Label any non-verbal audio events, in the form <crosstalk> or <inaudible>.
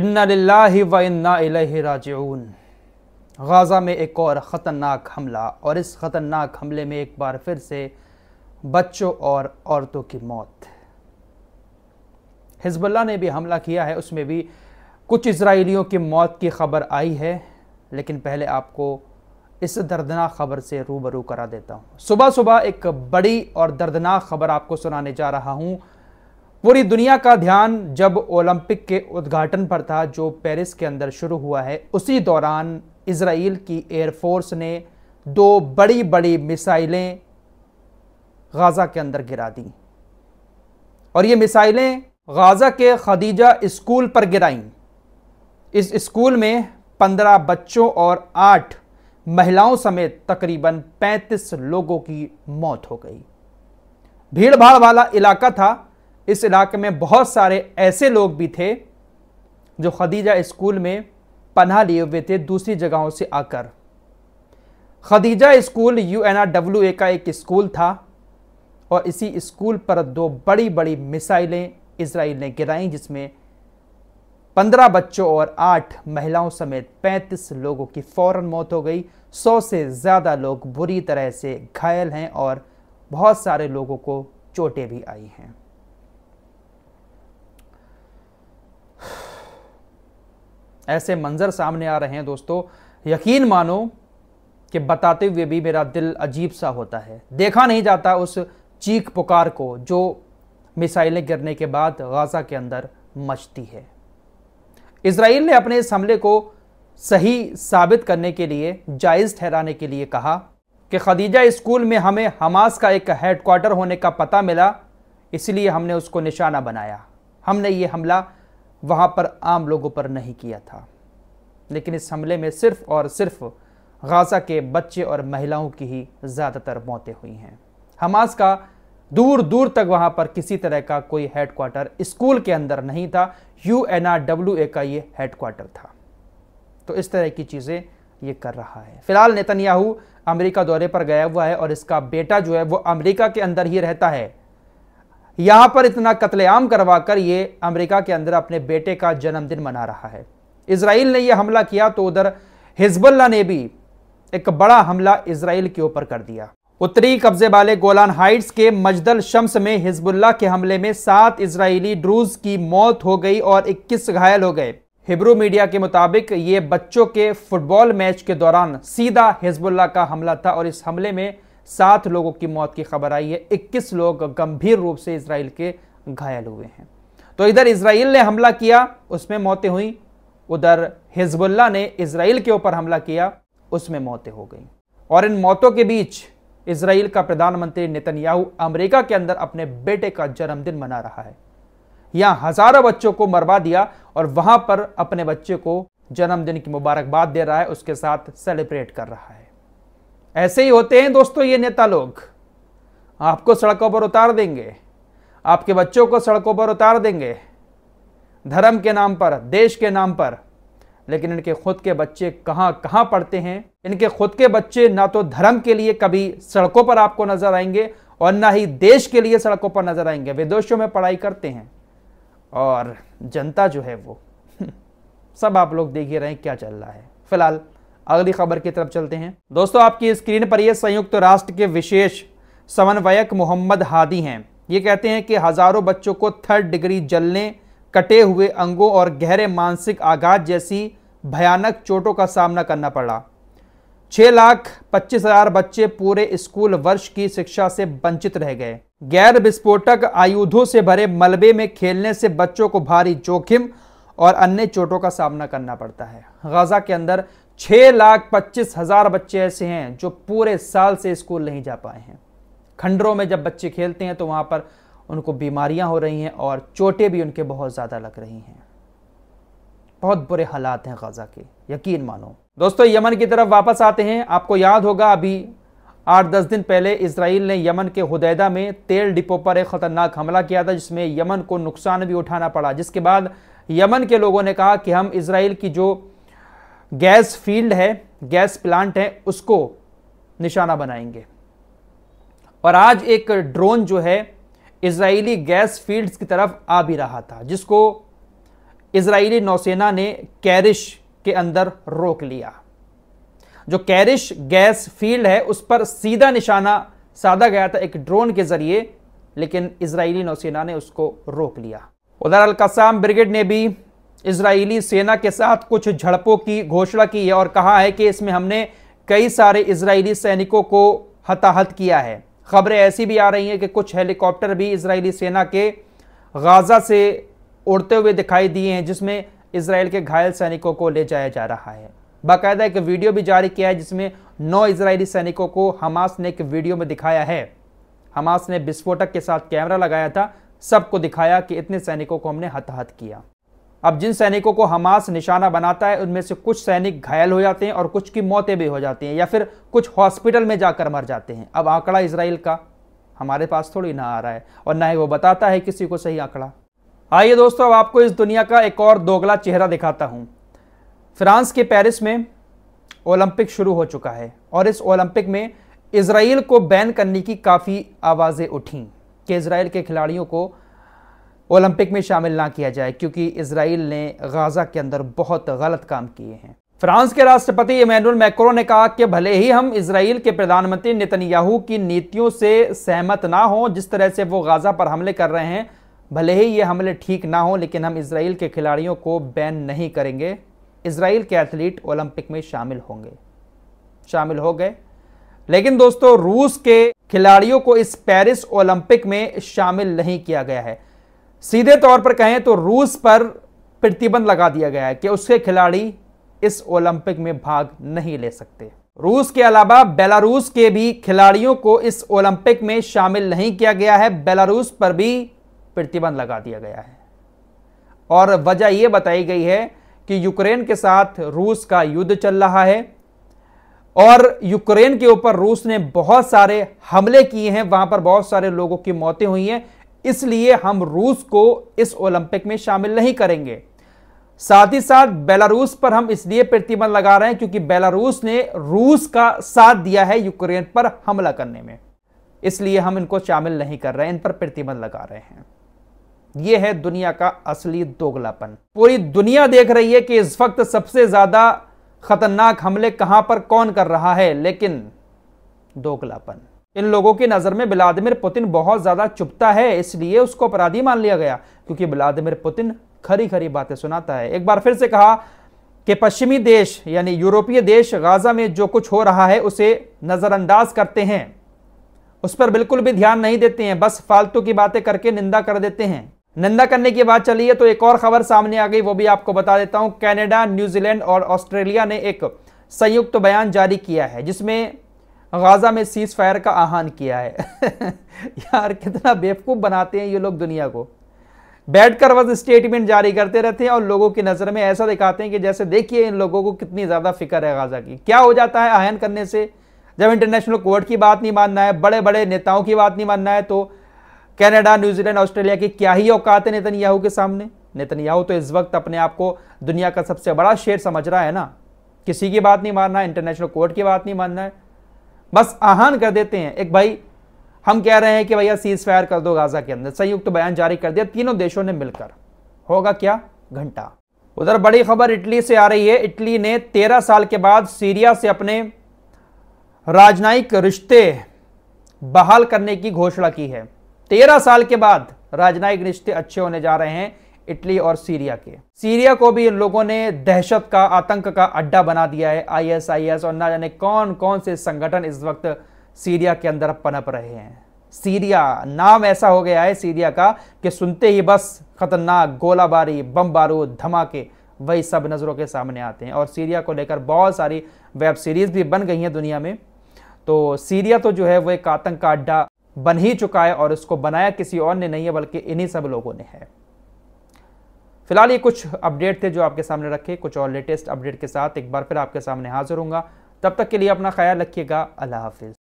इन्ना व इन्ना गाज़ा में एक और ख़तरनाक हमला और इस ख़तरनाक हमले में एक बार फिर से बच्चों और औरतों की मौत हिजबुल्ला ने भी हमला किया है उसमें भी कुछ इसराइलियों की मौत की खबर आई है लेकिन पहले आपको इस दर्दनाक खबर से रूबरू करा देता हूँ सुबह सुबह एक बड़ी और दर्दनाक खबर आपको सुनाने जा रहा हूँ पूरी दुनिया का ध्यान जब ओलंपिक के उद्घाटन पर था जो पेरिस के अंदर शुरू हुआ है उसी दौरान इसराइल की एयरफोर्स ने दो बड़ी बड़ी मिसाइलें गाज़ा के अंदर गिरा दी और ये मिसाइलें गाज़ा के खदीजा स्कूल पर गिराईं इस स्कूल में पंद्रह बच्चों और आठ महिलाओं समेत तकरीबन पैंतीस लोगों की मौत हो गई भीड़ भाड़ वाला इलाका था इस इलाके में बहुत सारे ऐसे लोग भी थे जो खदीजा स्कूल में पन्ह लिए हुए थे दूसरी जगहों से आकर Khadija school U N R W A का एक स्कूल था और इसी स्कूल पर दो बड़ी बड़ी मिसाइलें इसराइल ने गिराई जिसमें पंद्रह बच्चों और आठ महिलाओं समेत पैंतीस लोगों की फौरन मौत हो गई सौ से ज़्यादा लोग बुरी तरह से घायल हैं और बहुत सारे लोगों को चोटें भी आई हैं ऐसे मंज़र सामने आ रहे हैं दोस्तों यकीन मानो कि बताते हुए भी मेरा दिल अजीब सा होता है देखा नहीं जाता उस चीख पुकार को जो मिसाइलें गिरने के बाद गाज़ा के अंदर मचती है इसराइल ने अपने इस हमले को सही साबित करने के लिए जायज़ ठहराने के लिए कहा कि खदीजा स्कूल में हमें हमास का एक हेडक्वार्टर होने का पता मिला इसलिए हमने उसको निशाना बनाया हमने ये हमला वहाँ पर आम लोगों पर नहीं किया था लेकिन इस हमले में सिर्फ और सिर्फ गाजा के बच्चे और महिलाओं की ही ज़्यादातर मौतें हुई हैं हमास का दूर दूर तक वहाँ पर किसी तरह का कोई हेडक्वार्टर स्कूल के अंदर नहीं था U N R W A का ये हेडक्वार्टर था तो इस तरह की चीज़ें ये कर रहा है फिलहाल नेतन्याहू अमेरिका दौरे पर गया हुआ है और इसका बेटा जो है वो अमेरिका के अंदर ही रहता है यहां पर इतना कत्लेआम करवाकर ये अमेरिका के अंदर अपने बेटे का जन्मदिन मना रहा है इसराइल ने यह हमला किया तो उधर हिजबुल्ला ने भी एक बड़ा हमला इसराइल के ऊपर कर दिया उत्तरी कब्जे वाले गोलान हाइट्स के मजदल शम्स में हिजबुल्ला के हमले में सात इसराइली ड्रूज की मौत हो गई और 21 घायल हो गए हिब्रू मीडिया के मुताबिक ये बच्चों के फुटबॉल मैच के दौरान सीधा हिजबुल्ला का हमला था और इस हमले में सात लोगों की मौत की खबर आई है इक्कीस लोग गंभीर रूप से इसराइल के घायल हुए हैं तो इधर इसराइल ने हमला किया उसमें मौतें हुई उधर हिजबुल्ला ने इसराइल के ऊपर हमला किया उसमें मौतें हो गई और इन मौतों के बीच इसराइल का प्रधानमंत्री नितनयाहू अमेरिका के अंदर अपने बेटे का जन्मदिन मना रहा है यहां हजारों बच्चों को मरवा दिया और वहां पर अपने बच्चे को जन्मदिन की मुबारकबाद दे रहा है उसके साथ सेलिब्रेट कर रहा है ऐसे ही होते हैं दोस्तों ये नेता लोग आपको सड़कों पर उतार देंगे आपके बच्चों को सड़कों पर उतार देंगे धर्म के नाम पर देश के नाम पर लेकिन इनके खुद के बच्चे कहाँ कहाँ पढ़ते हैं इनके खुद के बच्चे ना तो धर्म के लिए कभी सड़कों पर आपको नजर आएंगे और ना ही देश के लिए सड़कों पर नजर आएंगे विदेशों में पढ़ाई करते हैं और जनता जो है वो <laughs> सब आप लोग देख ही रहे हैं क्या चल रहा है फिलहाल अगली खबर की तरफ चलते हैं दोस्तों आपकी स्क्रीन पर यह संयुक्त राष्ट्र के विशेष समन्वयक मोहम्मद हादी हैं ये कहते हैं कि हजारों बच्चों को थर्ड डिग्री जलने कटे हुए अंगों और गहरे मानसिक आघात जैसी भयानक चोटों का सामना करना पड़ा छह लाख पच्चीस हजार बच्चे पूरे स्कूल वर्ष की शिक्षा से वंचित रह गए गैर विस्फोटक आयुधों से भरे मलबे में खेलने से बच्चों को भारी जोखिम और अन्य चोटों का सामना करना पड़ता है गजा के अंदर छह लाख पच्चीस हज़ार बच्चे ऐसे हैं जो पूरे साल से स्कूल नहीं जा पाए हैं खंडरों में जब बच्चे खेलते हैं तो वहां पर उनको बीमारियां हो रही हैं और चोटें भी उनके बहुत ज़्यादा लग रही हैं बहुत बुरे हालात हैं गज़ा के यकीन मानो दोस्तों यमन की तरफ वापस आते हैं आपको याद होगा अभी आठ दस दिन पहले इसराइल ने यमन के हुदैदा में तेल डिपो पर एक ख़तरनाक हमला किया था जिसमें यमन को नुकसान भी उठाना पड़ा जिसके बाद यमन के लोगों ने कहा कि हम इसराइल की जो गैस फील्ड है गैस प्लांट है उसको निशाना बनाएंगे और आज एक ड्रोन जो है इसराइली गैस फील्ड्स की तरफ आ भी रहा था जिसको इसराइली नौसेना ने कैरिश के अंदर रोक लिया जो कैरिश गैस फील्ड है उस पर सीधा निशाना साधा गया था एक ड्रोन के जरिए लेकिन इसराइली नौसेना ने उसको रोक लिया उधर अलकसाम ब्रिगेड ने भी इसराइली सेना के साथ कुछ झड़पों की घोषणा की है और कहा है कि इसमें हमने कई सारे इसराइली सैनिकों को हताहत किया है खबरें ऐसी भी आ रही हैं कि कुछ हेलीकॉप्टर भी इसराइली सेना के गाज़ा से उड़ते हुए दिखाई दिए हैं जिसमें इसराइल के घायल सैनिकों को ले जाया जा रहा है बाकायदा एक वीडियो भी जारी किया है जिसमें नौ इसराइली सैनिकों को हमास ने एक वीडियो में दिखाया है हमास ने विस्फोटक के साथ कैमरा लगाया था सबको दिखाया कि इतने सैनिकों को हमने हताहत किया अब जिन सैनिकों को हमास निशाना बनाता है उनमें से कुछ सैनिक घायल हो जाते हैं और कुछ की मौतें भी हो जाती हैं या फिर कुछ हॉस्पिटल में जाकर मर जाते हैं अब आंकड़ा इसराइल का हमारे पास थोड़ी ना आ रहा है और ना ही वो बताता है किसी को सही आंकड़ा आइए दोस्तों अब आपको इस दुनिया का एक और दोगला चेहरा दिखाता हूँ फ्रांस के पेरिस में ओलंपिक शुरू हो चुका है और इस ओलंपिक में इसराइल को बैन करने की काफ़ी आवाज़ें उठी कि इसराइल के खिलाड़ियों को ओलंपिक में शामिल ना किया जाए क्योंकि इसराइल ने गाजा के अंदर बहुत गलत काम किए हैं फ्रांस के राष्ट्रपति इमैनुअल मैक्रो ने कहा कि भले ही हम इसराइल के प्रधानमंत्री नितनयाहू की नीतियों से सहमत ना हों जिस तरह से वो गाजा पर हमले कर रहे हैं भले ही ये हमले ठीक ना हों लेकिन हम इसराइल के खिलाड़ियों को बैन नहीं करेंगे इसराइल के एथलीट ओलंपिक में शामिल होंगे शामिल हो गए लेकिन दोस्तों रूस के खिलाड़ियों को इस पेरिस ओलंपिक में शामिल नहीं किया गया है सीधे तौर पर कहें तो रूस पर प्रतिबंध लगा दिया गया है कि उसके खिलाड़ी इस ओलंपिक में भाग नहीं ले सकते रूस के अलावा बेलारूस के भी खिलाड़ियों को इस ओलंपिक में शामिल नहीं किया गया है बेलारूस पर भी प्रतिबंध लगा दिया गया है और वजह यह बताई गई है कि यूक्रेन के साथ रूस का युद्ध चल रहा है और यूक्रेन के ऊपर रूस ने बहुत सारे हमले किए हैं वहां पर बहुत सारे लोगों की मौतें हुई हैं इसलिए हम रूस को इस ओलंपिक में शामिल नहीं करेंगे साथ ही साथ बेलारूस पर हम इसलिए प्रतिबंध लगा रहे हैं क्योंकि बेलारूस ने रूस का साथ दिया है यूक्रेन पर हमला करने में इसलिए हम इनको शामिल नहीं कर रहे हैं इन पर प्रतिबंध लगा रहे हैं यह है दुनिया का असली दोगलापन पूरी दुनिया देख रही है कि इस वक्त सबसे ज्यादा खतरनाक हमले कहां पर कौन कर रहा है लेकिन दोगलापन इन लोगों की नज़र में व्लादिमिर पुतिन बहुत ज़्यादा चुपता है इसलिए उसको अपराधी मान लिया गया क्योंकि व्लादिमिर पुतिन खरी खरी बातें सुनाता है एक बार फिर से कहा कि पश्चिमी देश यानी यूरोपीय देश गाज़ा में जो कुछ हो रहा है उसे नज़रअंदाज करते हैं उस पर बिल्कुल भी ध्यान नहीं देते हैं बस फालतू की बातें करके निंदा कर देते हैं निंदा करने की बात चली है तो एक और खबर सामने आ गई वो भी आपको बता देता हूं कनाडा न्यूजीलैंड और ऑस्ट्रेलिया ने एक संयुक्त बयान जारी किया है जिसमें गाजा में सीज फायर का आह्वान किया है <laughs> यार कितना बेवकूफ़ बनाते हैं ये लोग दुनिया को बैठकर बस स्टेटमेंट जारी करते रहते हैं और लोगों की नज़र में ऐसा दिखाते हैं कि जैसे देखिए इन लोगों को कितनी ज़्यादा फिक्र है गाजा की क्या हो जाता है आहन करने से जब इंटरनेशनल कोर्ट की बात नहीं मानना है बड़े बड़े नेताओं की बात नहीं मानना है तो कैनेडा न्यूजीलैंड ऑस्ट्रेलिया की क्या ही औकात है नेतन्याहू के सामने नेतन्याहू तो इस वक्त अपने आप को दुनिया का सबसे बड़ा शेर समझ रहा है ना किसी की बात नहीं मानना है इंटरनेशनल कोर्ट की बात नहीं मानना है बस आहान कर देते हैं एक भाई हम कह रहे हैं कि भैया सीज फायर कर दो गाजा के अंदर संयुक्त तो बयान जारी कर दिया तीनों देशों ने मिलकर होगा क्या घंटा उधर बड़ी खबर इटली से आ रही है इटली ने तेरह साल के बाद सीरिया से अपने राजनयिक रिश्ते बहाल करने की घोषणा की है तेरह साल के बाद राजनयिक रिश्ते अच्छे होने जा रहे हैं इटली और सीरिया के सीरिया को भी इन लोगों ने दहशत का आतंक का अड्डा बना दिया है आईएसआईएस और ना जाने कौन कौन से संगठन इस वक्त सीरिया के अंदर पनप रहे हैं सीरिया नाम ऐसा हो गया है सीरिया का कि सुनते ही बस खतरनाक गोलाबारी बम बारूद धमाके वही सब नज़रों के सामने आते हैं और सीरिया को लेकर बहुत सारी वेब सीरीज़ भी बन गई हैं दुनिया में तो सीरिया तो जो है वो एक आतंक का अड्डा बन ही चुका है और इसको बनाया किसी और ने नहीं है बल्कि इन्हीं सब लोगों ने है फिलहाल ये कुछ अपडेट थे जो आपके सामने रखे कुछ और लेटेस्ट अपडेट के साथ एक बार फिर आपके सामने हाजिर होंगे तब तक के लिए अपना ख्याल रखिएगा अल्लाह हाफिज़